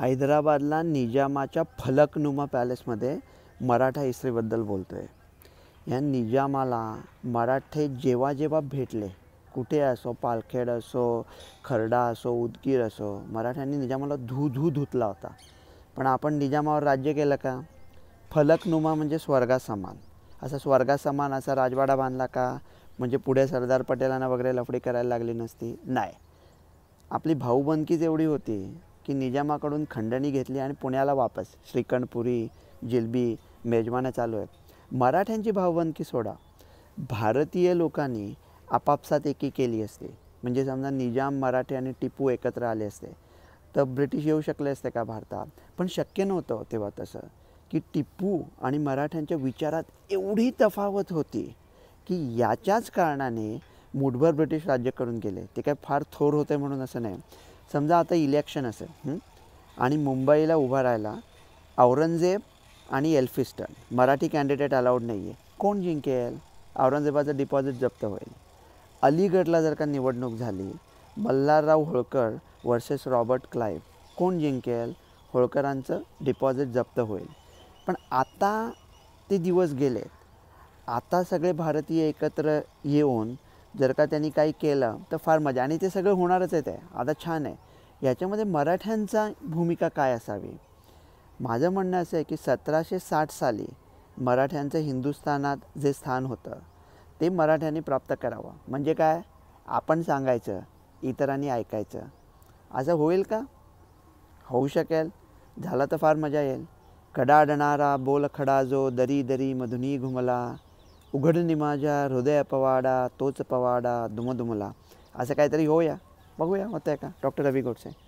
हैदराबादला निजामाच्या फलकनुमा पॅलेसमध्ये मराठा इस्त्रीबद्दल बोलतो आहे या निजामाला मराठे जेव्हा जेव्हा भेटले कुठे असो पालखेड असो खरडा असो उदगीर असो मराठ्यांनी निजामाला धू धू धुतला होता पण आपण निजामावर राज्य केलं का फलकनुमा म्हणजे स्वर्गासमान असा स्वर्गासमान असा राजवाडा बांधला का म्हणजे पुढे सरदार पटेलांना वगैरे लफडी करायला लागली नसती नाही आपली भाऊबंदकीच एवढी होती की निजामाकडून खंडणी घेतली आणि पुण्याला वापस श्रीखंडपुरी जिलबी मेजवानं चालू आहेत मराठ्यांची भावबंदकी सोडा भारतीय लोकांनी आपापसात एकी केली असते म्हणजे समजा निजाम मराठे आणि टिपू एकत्र आले असते तर ब्रिटिश येऊ शकले असते का भारतात पण शक्य नव्हतं तेव्हा तसं की टिपू आणि मराठ्यांच्या विचारात एवढी तफावत होती की याच्याच कारणाने मुठभर ब्रिटिश राज्य करून गेले ते काय फार थोर होते म्हणून असं नाही समजा आता इलेक्शन असेल आणि मुंबईला उभा राहायला औरंगजेब आणि एल्फिस्टन मराठी कॅन्डिडेट अलाउड नाही आहे कोण जिंकेल औरंगजेबाचं डिपॉझिट जप्त होईल अलीगडला जर का निवडणूक झाली Malharrao Holkar versus Robert Clive कोण जिंकेल होळकरांचं डिपॉझिट जप्त होईल पण आता ते दिवस गेलेत आता सगळे भारतीय एकत्र येऊन जर का त्यांनी काही केलं तर फार मजा आणि ते सगळं होणारच आहे ते आता छान आहे याच्यामध्ये मराठ्यांचा भूमिका काय असावी माझं म्हणणं असं आहे की सतराशे साठ साली मराठ्यांचं हिंदुस्थानात जे स्थान होतं ते मराठ्यांनी प्राप्त करावं म्हणजे काय आपण सांगायचं इतरांनी ऐकायचं असं होईल का होऊ शकेल झालं तर फार मजा येईल कडाडणारा बोल खडा जो दरी दरी मधुनी घुमला उघडून माझ्या हृदय पवाडा तोच पवाडा दुमदुमला असं काहीतरी होऊया बघूया होत आहे का डॉक्टर रवी गोडसे